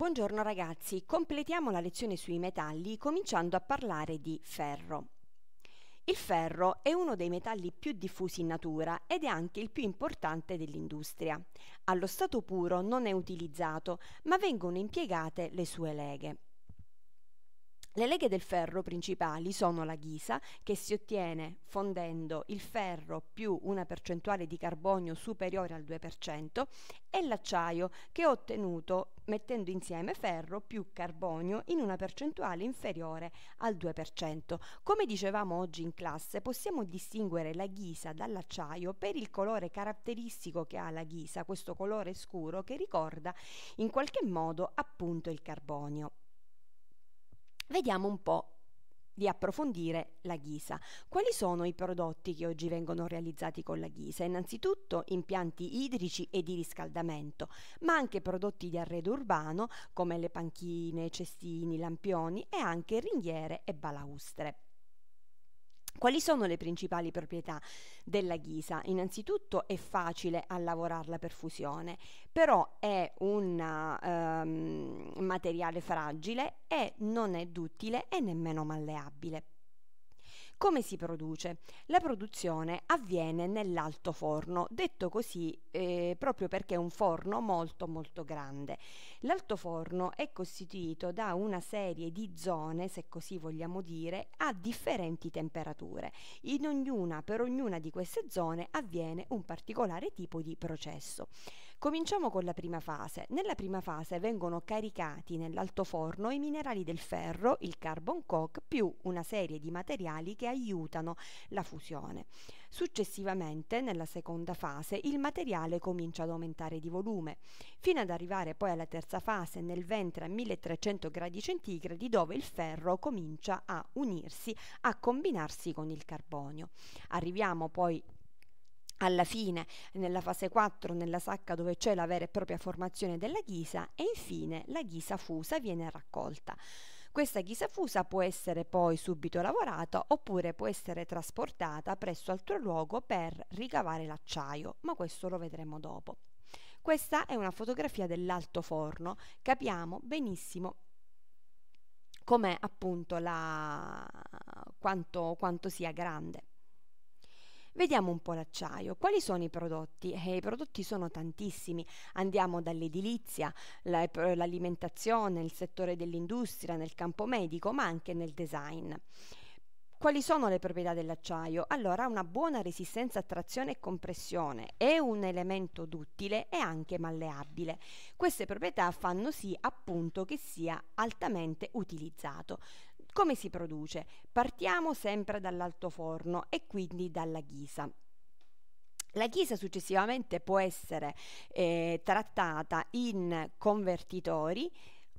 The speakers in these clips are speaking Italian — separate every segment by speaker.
Speaker 1: Buongiorno ragazzi, completiamo la lezione sui metalli cominciando a parlare di ferro. Il ferro è uno dei metalli più diffusi in natura ed è anche il più importante dell'industria. Allo stato puro non è utilizzato, ma vengono impiegate le sue leghe. Le leghe del ferro principali sono la ghisa, che si ottiene fondendo il ferro più una percentuale di carbonio superiore al 2%, e l'acciaio, che è ottenuto mettendo insieme ferro più carbonio in una percentuale inferiore al 2%. Come dicevamo oggi in classe, possiamo distinguere la ghisa dall'acciaio per il colore caratteristico che ha la ghisa, questo colore scuro che ricorda in qualche modo appunto il carbonio. Vediamo un po' di approfondire la ghisa. Quali sono i prodotti che oggi vengono realizzati con la ghisa? Innanzitutto impianti idrici e di riscaldamento, ma anche prodotti di arredo urbano come le panchine, cestini, lampioni e anche ringhiere e balaustre. Quali sono le principali proprietà della ghisa? Innanzitutto è facile a lavorarla per fusione, però è un um, materiale fragile e non è duttile e nemmeno malleabile. Come si produce? La produzione avviene nell'alto forno, detto così eh, proprio perché è un forno molto molto grande. L'alto forno è costituito da una serie di zone, se così vogliamo dire, a differenti temperature. In ognuna, per ognuna di queste zone avviene un particolare tipo di processo. Cominciamo con la prima fase. Nella prima fase vengono caricati nell'altoforno i minerali del ferro, il carbon coke, più una serie di materiali che aiutano la fusione. Successivamente, nella seconda fase, il materiale comincia ad aumentare di volume, fino ad arrivare poi alla terza fase, nel ventre a 1300 gradi centigradi, dove il ferro comincia a unirsi, a combinarsi con il carbonio. Arriviamo poi alla fine nella fase 4 nella sacca dove c'è la vera e propria formazione della ghisa e infine la ghisa fusa viene raccolta. Questa ghisa fusa può essere poi subito lavorata oppure può essere trasportata presso altro luogo per ricavare l'acciaio, ma questo lo vedremo dopo. Questa è una fotografia dell'alto forno, capiamo benissimo com'è appunto la... quanto, quanto sia grande. Vediamo un po' l'acciaio. Quali sono i prodotti? Eh, I prodotti sono tantissimi. Andiamo dall'edilizia, eh, l'alimentazione, il settore dell'industria, nel campo medico, ma anche nel design. Quali sono le proprietà dell'acciaio? Allora, ha una buona resistenza a trazione e compressione, è un elemento duttile e anche malleabile. Queste proprietà fanno sì appunto che sia altamente utilizzato. Come si produce? Partiamo sempre dall'alto forno e quindi dalla ghisa. La ghisa successivamente può essere eh, trattata in convertitori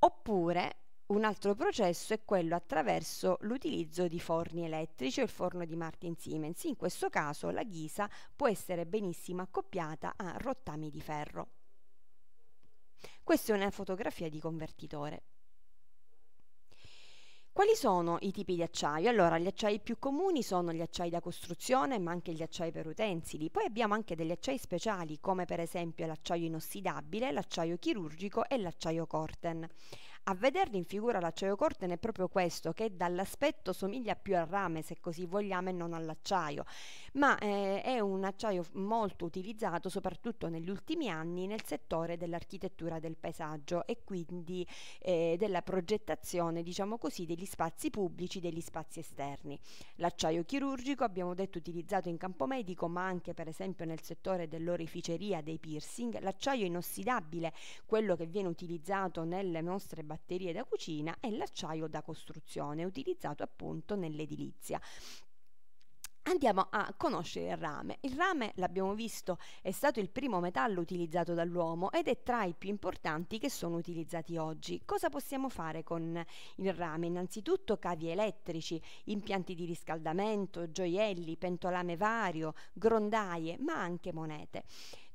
Speaker 1: oppure un altro processo è quello attraverso l'utilizzo di forni elettrici o il forno di Martin Siemens. In questo caso la ghisa può essere benissimo accoppiata a rottami di ferro. Questa è una fotografia di convertitore. Quali sono i tipi di acciaio? Allora, gli acciai più comuni sono gli acciai da costruzione, ma anche gli acciai per utensili. Poi abbiamo anche degli acciai speciali, come per esempio l'acciaio inossidabile, l'acciaio chirurgico e l'acciaio corten. A vederli in figura l'acciaio corten è proprio questo, che dall'aspetto somiglia più al rame, se così vogliamo, e non all'acciaio, ma eh, è un acciaio molto utilizzato soprattutto negli ultimi anni nel settore dell'architettura del paesaggio e quindi eh, della progettazione, diciamo così, degli spazi pubblici, degli spazi esterni. L'acciaio chirurgico, abbiamo detto, utilizzato in campo medico, ma anche per esempio nel settore dell'oreficeria, dei piercing, l'acciaio inossidabile, quello che viene utilizzato nelle nostre batterie da cucina e l'acciaio da costruzione utilizzato appunto nell'edilizia. Andiamo a conoscere il rame. Il rame, l'abbiamo visto, è stato il primo metallo utilizzato dall'uomo ed è tra i più importanti che sono utilizzati oggi. Cosa possiamo fare con il rame? Innanzitutto cavi elettrici, impianti di riscaldamento, gioielli, pentolame vario, grondaie, ma anche monete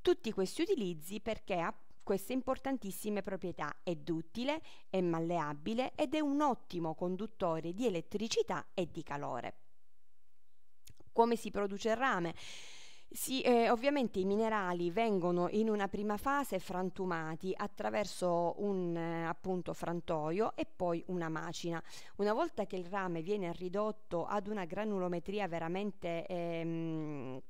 Speaker 1: tutti questi utilizzi perché appunto queste importantissime proprietà. È duttile, è malleabile ed è un ottimo conduttore di elettricità e di calore. Come si produce il rame? Sì, eh, ovviamente i minerali vengono in una prima fase frantumati attraverso un eh, appunto frantoio e poi una macina. Una volta che il rame viene ridotto ad una granulometria veramente ehm,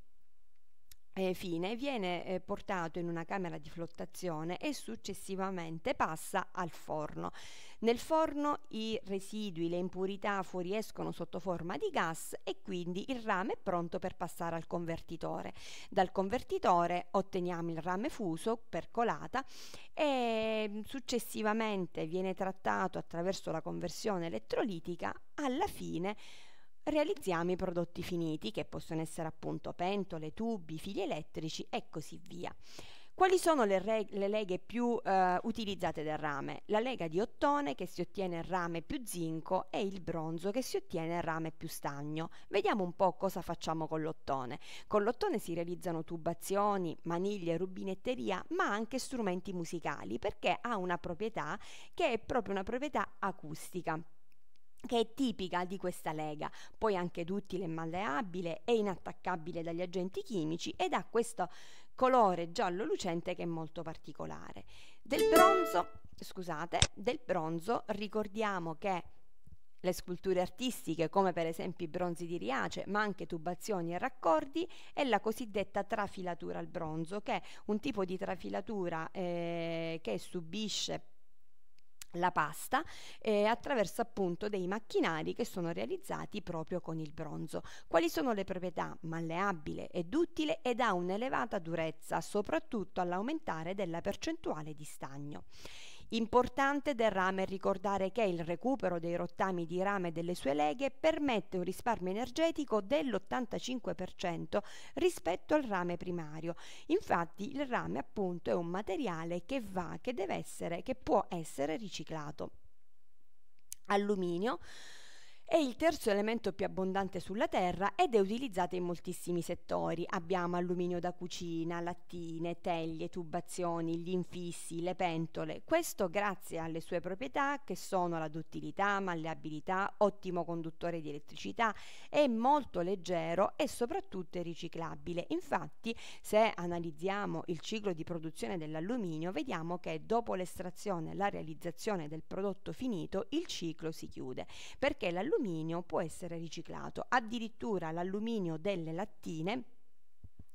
Speaker 1: eh, fine viene eh, portato in una camera di flottazione e successivamente passa al forno. Nel forno i residui, le impurità fuoriescono sotto forma di gas e quindi il rame è pronto per passare al convertitore. Dal convertitore otteniamo il rame fuso per colata e mm, successivamente viene trattato attraverso la conversione elettrolitica alla fine realizziamo i prodotti finiti che possono essere appunto pentole, tubi, fili elettrici e così via. Quali sono le, reg- le leghe più eh, utilizzate del rame? La lega di ottone che si ottiene rame più zinco e il bronzo che si ottiene rame più stagno. Vediamo un po' cosa facciamo con l'ottone. Con l'ottone si realizzano tubazioni, maniglie, rubinetteria, ma anche strumenti musicali perché ha una proprietà che è proprio una proprietà acustica che è tipica di questa lega, poi anche duttile e malleabile e inattaccabile dagli agenti chimici ed ha questo colore giallo lucente che è molto particolare. Del bronzo, scusate, del bronzo ricordiamo che le sculture artistiche, come per esempio i bronzi di Riace, ma anche tubazioni e raccordi, è la cosiddetta trafilatura al bronzo, che è un tipo di trafilatura eh, che subisce la pasta eh, attraverso appunto dei macchinari che sono realizzati proprio con il bronzo. Quali sono le proprietà? Malleabile e duttile ed ha un'elevata durezza, soprattutto all'aumentare della percentuale di stagno. Importante del rame ricordare che il recupero dei rottami di rame e delle sue leghe permette un risparmio energetico dell'85% rispetto al rame primario. Infatti il rame appunto è un materiale che va, che deve essere, che può essere riciclato. Alluminio è il terzo elemento più abbondante sulla Terra ed è utilizzato in moltissimi settori. Abbiamo alluminio da cucina, lattine, teglie, tubazioni, gli infissi, le pentole. Questo grazie alle sue proprietà che sono la duttilità, malleabilità, ottimo conduttore di elettricità, è molto leggero e soprattutto è riciclabile. Infatti, se analizziamo il ciclo di produzione dell'alluminio, vediamo che dopo l'estrazione e la realizzazione del prodotto finito, il ciclo si chiude, perché l'alluminio l'alluminio può essere riciclato, addirittura l'alluminio delle lattine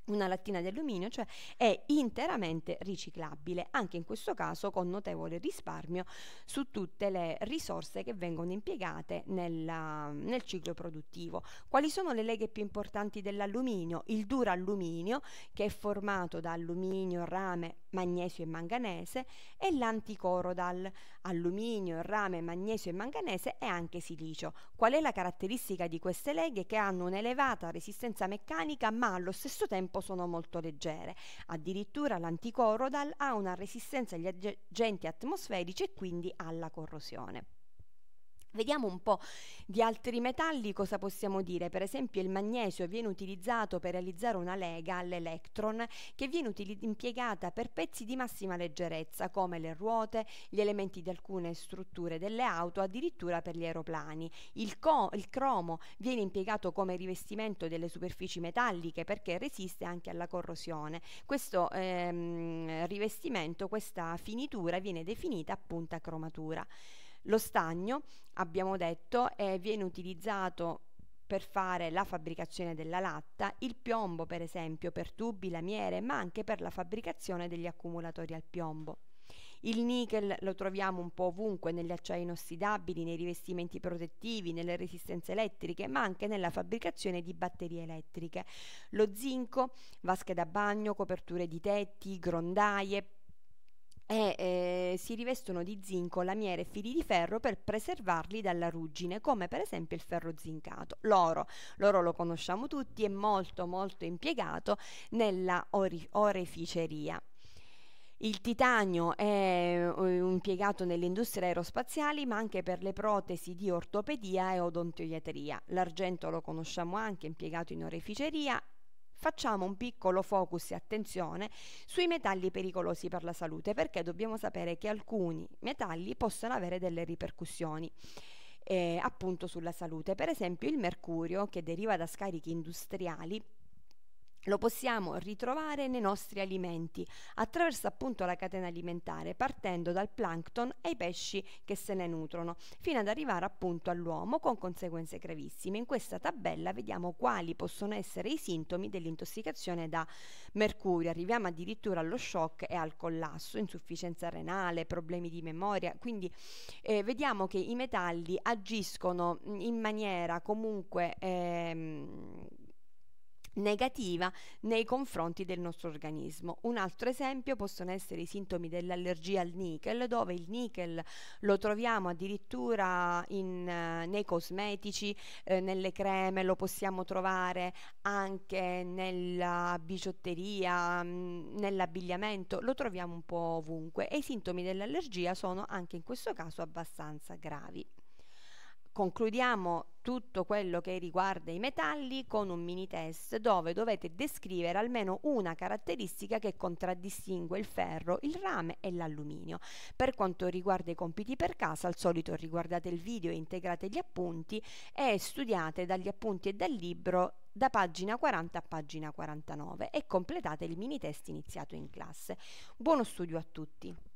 Speaker 1: una lattina di alluminio, cioè è interamente riciclabile, anche in questo caso con notevole risparmio su tutte le risorse che vengono impiegate nella, nel ciclo produttivo. Quali sono le leghe più importanti dell'alluminio? Il duralluminio, che è formato da alluminio, rame, magnesio e manganese, e l'anticorodal, alluminio, rame, magnesio e manganese e anche silicio. Qual è la caratteristica di queste leghe? Che hanno un'elevata resistenza meccanica ma allo stesso tempo sono molto leggere. Addirittura l'anticorodal ha una resistenza agli agenti atmosferici e quindi alla corrosione. Vediamo un po' di altri metalli cosa possiamo dire. Per esempio il magnesio viene utilizzato per realizzare una lega all'electron che viene util- impiegata per pezzi di massima leggerezza come le ruote, gli elementi di alcune strutture delle auto, addirittura per gli aeroplani. Il, co- il cromo viene impiegato come rivestimento delle superfici metalliche perché resiste anche alla corrosione. Questo ehm, rivestimento, questa finitura viene definita appunto cromatura. Lo stagno, abbiamo detto, eh, viene utilizzato per fare la fabbricazione della latta, il piombo per esempio per tubi, lamiere, ma anche per la fabbricazione degli accumulatori al piombo. Il nickel lo troviamo un po' ovunque, negli acciai inossidabili, nei rivestimenti protettivi, nelle resistenze elettriche, ma anche nella fabbricazione di batterie elettriche. Lo zinco, vasche da bagno, coperture di tetti, grondaie, e eh, si rivestono di zinco, lamiere e fili di ferro per preservarli dalla ruggine, come per esempio il ferro zincato. L'oro, l'oro lo conosciamo tutti, è molto molto impiegato nella ori- oreficeria. Il titanio è eh, impiegato nelle industrie aerospaziali ma anche per le protesi di ortopedia e odontoiatria. L'argento lo conosciamo anche, impiegato in oreficeria facciamo un piccolo focus e attenzione sui metalli pericolosi per la salute perché dobbiamo sapere che alcuni metalli possono avere delle ripercussioni. Eh, appunto sulla salute. Per esempio il mercurio che deriva da scarichi industriali lo possiamo ritrovare nei nostri alimenti attraverso appunto la catena alimentare partendo dal plancton ai pesci che se ne nutrono fino ad arrivare appunto all'uomo con conseguenze gravissime. In questa tabella vediamo quali possono essere i sintomi dell'intossicazione da mercurio. Arriviamo addirittura allo shock e al collasso, insufficienza renale, problemi di memoria, quindi eh, vediamo che i metalli agiscono in maniera comunque ehm, negativa nei confronti del nostro organismo. Un altro esempio possono essere i sintomi dell'allergia al nickel, dove il nickel lo troviamo addirittura in, eh, nei cosmetici, eh, nelle creme, lo possiamo trovare anche nella bigiotteria, mh, mm, nell'abbigliamento, lo troviamo un po' ovunque e i sintomi dell'allergia sono anche in questo caso abbastanza gravi. Concludiamo tutto quello che riguarda i metalli con un mini test dove dovete descrivere almeno una caratteristica che contraddistingue il ferro, il rame e l'alluminio. Per quanto riguarda i compiti per casa, al solito riguardate il video integrate gli appunti e studiate dagli appunti e dal libro da pagina 40 a pagina 49 e completate il mini test iniziato in classe. Buono studio a tutti!